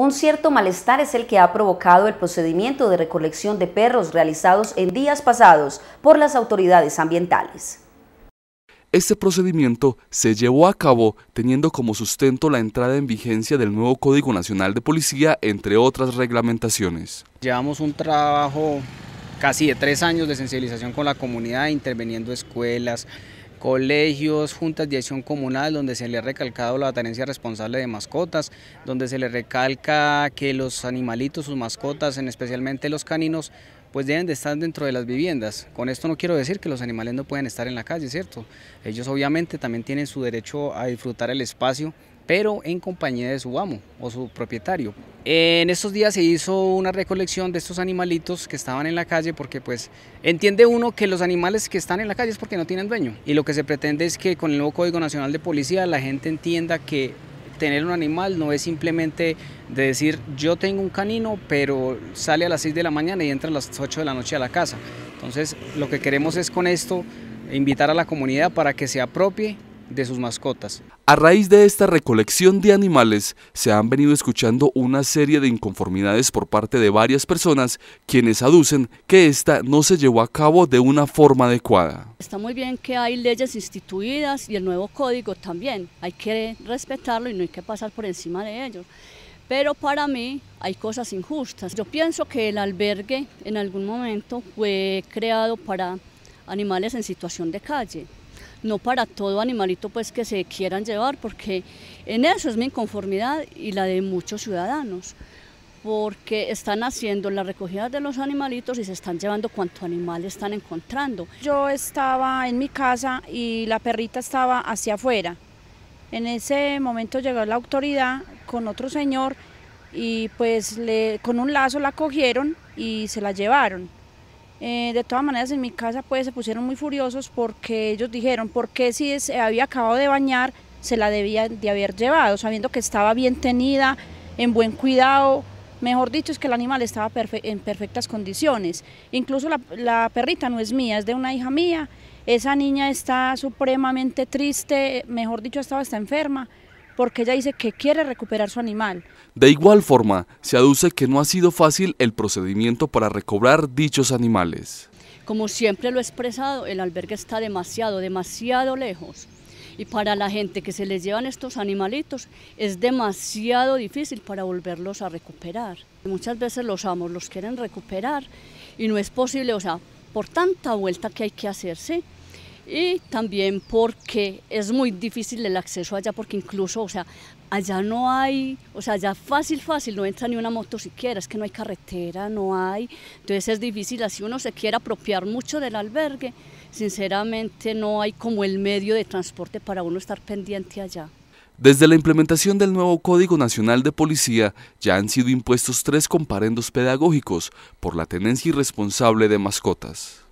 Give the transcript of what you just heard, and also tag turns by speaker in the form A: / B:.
A: Un cierto malestar es el que ha provocado el procedimiento de recolección de perros realizados en días pasados por las autoridades ambientales.
B: Este procedimiento se llevó a cabo teniendo como sustento la entrada en vigencia del nuevo Código Nacional de Policía, entre otras reglamentaciones.
C: Llevamos un trabajo casi de tres años de sensibilización con la comunidad, interviniendo escuelas, colegios, juntas de acción comunal, donde se le ha recalcado la tenencia responsable de mascotas, donde se le recalca que los animalitos, sus mascotas, en especialmente los caninos, pues deben de estar dentro de las viviendas. Con esto no quiero decir que los animales no pueden estar en la calle, ¿cierto? Ellos obviamente también tienen su derecho a disfrutar el espacio pero en compañía de su amo o su propietario. En estos días se hizo una recolección de estos animalitos que estaban en la calle porque pues entiende uno que los animales que están en la calle es porque no tienen dueño y lo que se pretende es que con el nuevo Código Nacional de Policía la gente entienda que tener un animal no es simplemente de decir yo tengo un canino pero sale a las 6 de la mañana y entra a las 8 de la noche a la casa. Entonces lo que queremos es con esto invitar a la comunidad para que se apropie de sus mascotas.
B: A raíz de esta recolección de animales, se han venido escuchando una serie de inconformidades por parte de varias personas, quienes aducen que esta no se llevó a cabo de una forma adecuada.
D: Está muy bien que hay leyes instituidas y el nuevo código también, hay que respetarlo y no hay que pasar por encima de ellos pero para mí hay cosas injustas. Yo pienso que el albergue en algún momento fue creado para animales en situación de calle no para todo animalito pues que se quieran llevar, porque en eso es mi inconformidad y la de muchos ciudadanos, porque están haciendo la recogida de los animalitos y se están llevando
A: cuanto animal están encontrando. Yo estaba en mi casa y la perrita estaba hacia afuera. En ese momento llegó la autoridad con otro señor y pues le, con un lazo la cogieron y se la llevaron. Eh, de todas maneras en mi casa pues se pusieron muy furiosos porque ellos dijeron, por qué si se eh, había acabado de bañar se la debía de haber llevado, sabiendo que estaba bien tenida, en buen cuidado, mejor dicho es que el animal estaba en perfectas condiciones. Incluso la, perrita no es mía, es de una hija mía, esa niña está supremamente triste, mejor dicho estaba enferma, porque ella dice que quiere recuperar su animal. De
B: igual forma, se aduce que no ha sido fácil el procedimiento para recobrar dichos animales.
D: Como siempre lo he expresado, el albergue está demasiado, demasiado lejos. Y para la gente que se les llevan estos animalitos es demasiado difícil para volverlos a recuperar. Muchas veces los amos los quieren recuperar y no es posible, o sea, por tanta vuelta que hay que hacerse, y también porque es muy difícil el acceso allá porque incluso, o sea, allá no hay, o sea, allá fácil, fácil, no entra ni una moto siquiera, es que no hay carretera, no hay, entonces es difícil, así uno se quiere apropiar mucho del albergue, sinceramente no hay como el medio de transporte para uno estar pendiente allá.
B: Desde la implementación del nuevo Código Nacional de Policía ya han sido impuestos tres comparendos pedagógicos por la tenencia irresponsable de mascotas.